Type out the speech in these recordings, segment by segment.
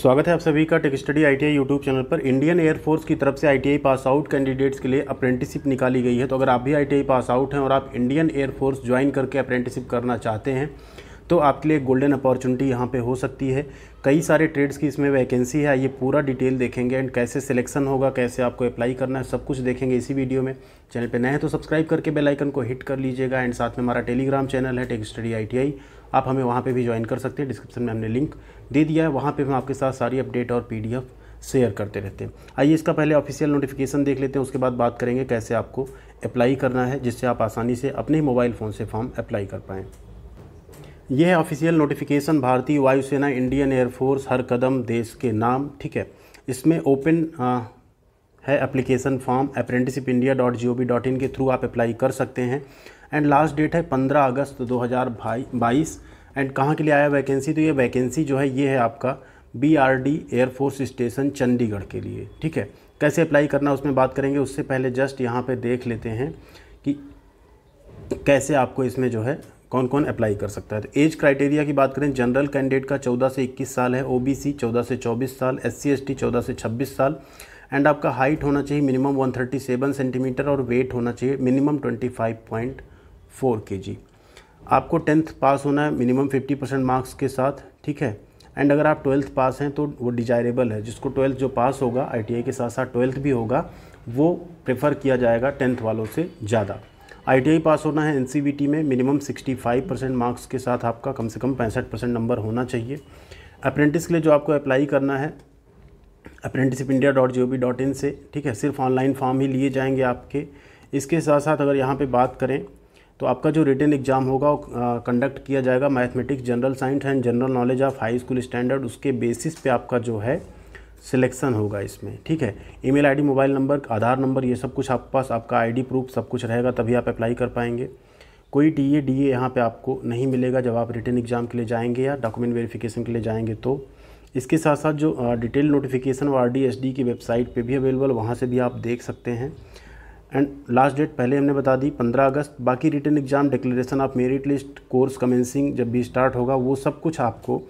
स्वागत है आप सभी का tech study ITI YouTube channel पर इंडियन एयरफोर्स की तरफ से आईटीआई पास आउट कैंडिडेट्स के लिए अप्रेंटिसिप निकाली गई है तो अगर आप भी आईटीआई पास आउट हैं और आप इंडियन एयरफोर्स ज्वाइन करके अप्रेंटिसिप करना चाहते हैं तो आपके लिए गोल्डन अपॉर्चुनिटी यहाँ पे हो सकती है कई सारे ट्रेड्स की इसमें वैकेंसी है ये पूरा डिटेल देखेंगे एंड कैसे सिलेक्शन होगा कैसे आपको अप्लाई करना है सब कुछ देखेंगे इसी वीडियो में चैनल पे नए हैं तो सब्सक्राइब करके बेल आइकन को हिट कर लीजिएगा एंड साथ में हमारा टेलीग्राम चैनल है टेक स्टडी आई आप हमें वहाँ पर भी ज्वाइन कर सकते हैं डिस्क्रिप्शन में हमने लिंक दे दिया है वहाँ पर हम आपके साथ सारी अपडेट और पी शेयर करते रहते हैं आइए इसका पहले ऑफिशियल नोटिफिकेशन देख लेते हैं उसके बाद बात करेंगे कैसे आपको अप्लाई करना है जिससे आप आसानी से अपने मोबाइल फ़ोन से फॉर्म अप्लाई कर पाएँ यह है ऑफिशियल नोटिफिकेशन भारतीय वायुसेना इंडियन एयरफोर्स हर कदम देश के नाम ठीक है इसमें ओपन है application form apprenticeship India dot G O V dot in के थ्रू आप अप्लाई कर सकते हैं एंड लास्ट डेट है पंद्रह अगस्त दो हज़ार बाईस एंड कहाँ के लिए आया वैकेंसी तो ये वैकेंसी जो है ये है आपका B R D air force station Chandigarh के लिए ठीक है कैसे अप्लाई करना उसमें बात करेंगे उससे पहले जस्ट यहाँ पे देख लेते हैं कि कैसे आपको इसमें जो है कौन कौन अप्लाई कर सकता है तो एज क्राइटेरिया की बात करें जनरल कैंडिडेट का 14 से 21 साल है ओबीसी 14 से 24 साल एस सी एस टी चौदह से 26 साल एंड आपका हाइट होना चाहिए मिनिमम 137 सेंटीमीटर और वेट होना चाहिए मिनिमम 25.5 फोर के जी आपको टेंथ पास होना है मिनिमम फिफ्टी परसेंट मार्क्स के साथ ठीक है एंड अगर आप ट्वेल्थ पास हैं तो वो डिजायरेबल है जिसको ट्वेल्थ जो पास होगा आई के साथ साथ ट्वेल्थ भी होगा वो प्रेफर किया जाएगा टेंथ वालों से ज़्यादा आई पास होना है एन में मिनिमम 65 परसेंट मार्क्स के साथ आपका कम से कम पैंसठ परसेंट नंबर होना चाहिए अप्रेंटिस के लिए जो आपको अप्लाई करना है apprenticeship India dot G O V dot in से ठीक है सिर्फ ऑनलाइन फॉर्म ही लिए जाएंगे आपके इसके साथ साथ अगर यहाँ पे बात करें तो आपका जो रिटर्न एग्ज़ाम होगा वो कंडक्ट किया जाएगा mathematics general science and general knowledge of high school standard उसके बेसिस पे आपका जो है सिलेक्शन होगा इसमें ठीक है email ID mobile number Aadhaar number ये सब कुछ आपके पास आपका आईडी प्रूफ सब कुछ रहेगा तभी आप अप्लाई कर पाएंगे कोई टी ए डी ए यहाँ पर आपको नहीं मिलेगा जब आप रिटर्न एग्ज़ाम के लिए जाएंगे या डॉक्यूमेंट वेरिफिकेशन के लिए जाएंगे तो इसके साथ साथ जो डिटेल नोटिफिकेशन और आर डी एस डी की वेबसाइट पर भी अवेलेबल वहाँ से भी आप देख सकते हैं एंड लास्ट डेट पहले हमने बता दी 15 अगस्त बाकी return exam declaration of merit list course commencing जब भी स्टार्ट होगा वो सब कुछ आपको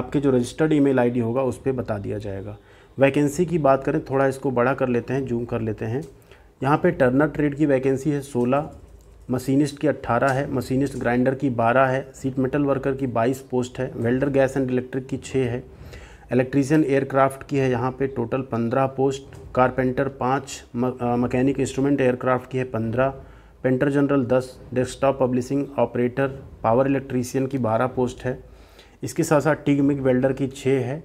आपके जो रजिस्टर्ड ईमेल आईडी होगा उस पर बता दिया जाएगा वैकेंसी की बात करें थोड़ा इसको बड़ा कर लेते हैं जूम कर लेते हैं यहाँ पे टर्नर ट्रेड की वैकेंसी है सोलह मशीनिस्ट की अट्ठारह है मशीनिस्ट ग्राइंडर की बारह है सीट मेटल वर्कर की बाईस पोस्ट है वेल्डर गैस एंड इलेक्ट्रिक की छः है इलेक्ट्रीशियन एयरक्राफ्ट की है यहाँ पे टोटल पंद्रह पोस्ट कारपेंटर पाँच मकैनिक इंस्ट्रूमेंट एयरक्राफ्ट की है पंद्रह पेंटर जनरल दस desktop publishing operator power electrician की बारह पोस्ट है इसके साथ साथ टिगमिक वेल्डर की छः है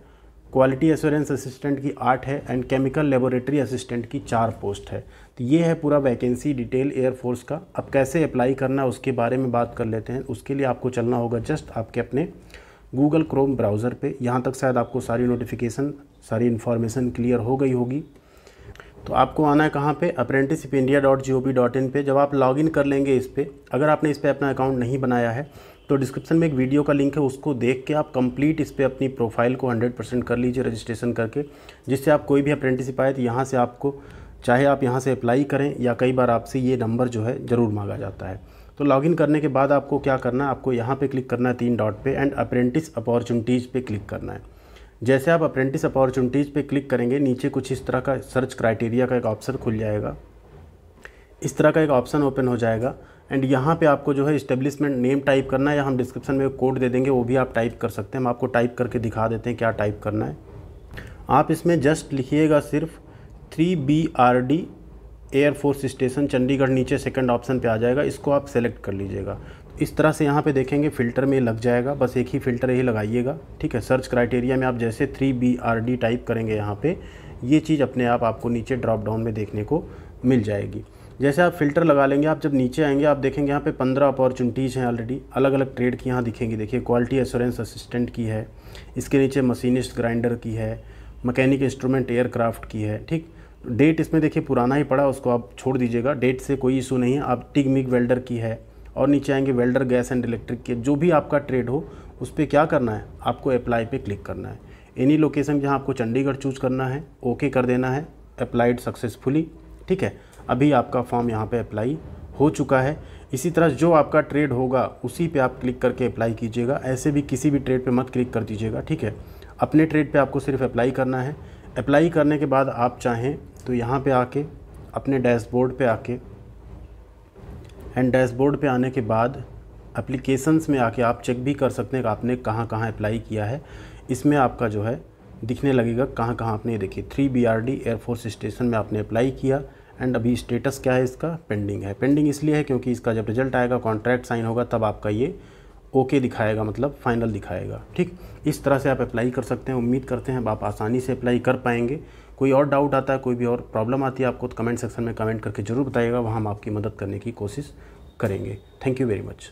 क्वालिटी एश्योरेंस असिस्टेंट की आठ है एंड केमिकल लेबोरेटरी असिस्टेंट की चार पोस्ट है तो ये है पूरा वैकेंसी डिटेल एयरफोर्स का अब कैसे अप्लाई करना है उसके बारे में बात कर लेते हैं उसके लिए आपको चलना होगा जस्ट आपके अपने गूगल क्रोम ब्राउज़र पे यहाँ तक शायद आपको सारी नोटिफिकेशन सारी इन्फॉर्मेशन क्लियर हो गई होगी तो आपको आना है कहाँ पे apprenticeship India dot G O B dot in पर जब आप लॉग इन कर लेंगे इस पर अगर आपने इस पर अपना अकाउंट नहीं बनाया है तो डिस्क्रिप्शन में एक वीडियो का लिंक है उसको देख के आप कंप्लीट इस पर अपनी प्रोफाइल को 100 परसेंट कर लीजिए रजिस्ट्रेशन करके जिससे आप कोई भी अप्रेंटिसिप आए तो यहाँ से आपको चाहे आप यहाँ से अप्लाई करें या कई बार आपसे ये नंबर जो है ज़रूर मांगा जाता है तो लॉगिन करने के बाद आपको क्या करना है आपको यहाँ पे क्लिक करना है तीन डॉट पे एंड अप्रेंटिस अपॉर्चुनिटीज़ पे क्लिक करना है जैसे आप अप्रेंटिस अपॉर्चुनिटीज़ पे क्लिक करेंगे नीचे कुछ इस तरह का सर्च क्राइटेरिया का एक ऑप्शन खुल जाएगा इस तरह का एक ऑप्शन ओपन हो जाएगा एंड यहाँ पे आपको जो है इस्टेब्लिशमेंट नेम टाइप करना है या हम डिस्क्रिप्शन में कोड दे देंगे वो भी आप टाइप कर सकते हैं हम आपको टाइप करके दिखा देते हैं क्या टाइप करना है आप इसमें जस्ट लिखिएगा सिर्फ three B R D air force station Chandigarh नीचे सेकंड ऑप्शन पे आ जाएगा इसको आप सेलेक्ट कर लीजिएगा तो इस तरह से यहाँ पे देखेंगे फ़िल्टर में लग जाएगा बस एक ही फ़िल्टर यही लगाइएगा ठीक है सर्च क्राइटेरिया में आप जैसे three B R D type करेंगे यहाँ पे ये चीज़ अपने आप आपको नीचे ड्रॉप डाउन में देखने को मिल जाएगी जैसे आप फ़िल्टर लगा लेंगे आप जब नीचे आएंगे आप देखेंगे यहाँ पे पंद्रह अपॉर्चुनिटीज़ हैं ऑलरेडी अलग अलग ट्रेड की यहाँ दिखेंगी देखिए क्वालिटी एश्योरेंस असिस्टेंट की है इसके नीचे मशीनिस्ट ग्राइंडर की है मकैनिक इंस्ट्रूमेंट एयरक्राफ्ट की है ठीक डेट इसमें देखिए पुराना ही पड़ा उसको आप छोड़ दीजिएगा डेट से कोई इशू नहीं है आप टिग मिग वेल्डर की है और नीचे आएंगे वेल्डर गैस एंड इलेक्ट्रिक के जो भी आपका ट्रेड हो उस पर क्या करना है आपको अप्लाई पे क्लिक करना है एनी लोकेशन जहाँ आपको चंडीगढ़ चूज़ करना है ओके कर देना है अप्लाइड सक्सेसफुली ठीक है अभी आपका फॉर्म यहाँ पे अप्लाई हो चुका है इसी तरह जो आपका ट्रेड होगा उसी पे आप क्लिक करके अप्लाई कीजिएगा ऐसे भी किसी भी ट्रेड पे मत क्लिक कर दीजिएगा ठीक है अपने ट्रेड पे आपको सिर्फ अप्लाई करना है अप्लाई करने के बाद आप चाहें तो यहाँ पे आके अपने डैशबोर्ड पे आके एंड डैशबोर्ड पे आने के बाद एप्लीकेशंस में आके आप चेक भी कर सकते हैं कि आपने कहाँ कहाँ अप्लाई किया है इसमें आपका जो है दिखने लगेगा कहाँ कहाँ आपने देखिए three B R D air force station में आपने अप्लाई किया एंड अभी स्टेटस क्या है इसका पेंडिंग है पेंडिंग इसलिए है क्योंकि इसका जब रिजल्ट आएगा कॉन्ट्रैक्ट साइन होगा तब आपका ये ओके okay दिखाएगा मतलब फाइनल दिखाएगा ठीक इस तरह से आप अप्लाई कर सकते हैं उम्मीद करते हैं आप आसानी से अप्लाई कर पाएंगे कोई और डाउट आता है कोई भी और प्रॉब्लम आती है आपको तो कमेंट सेक्शन में कमेंट करके ज़रूर बताइएगा वहाँ हम आपकी मदद करने की कोशिश करेंगे थैंक यू वेरी मच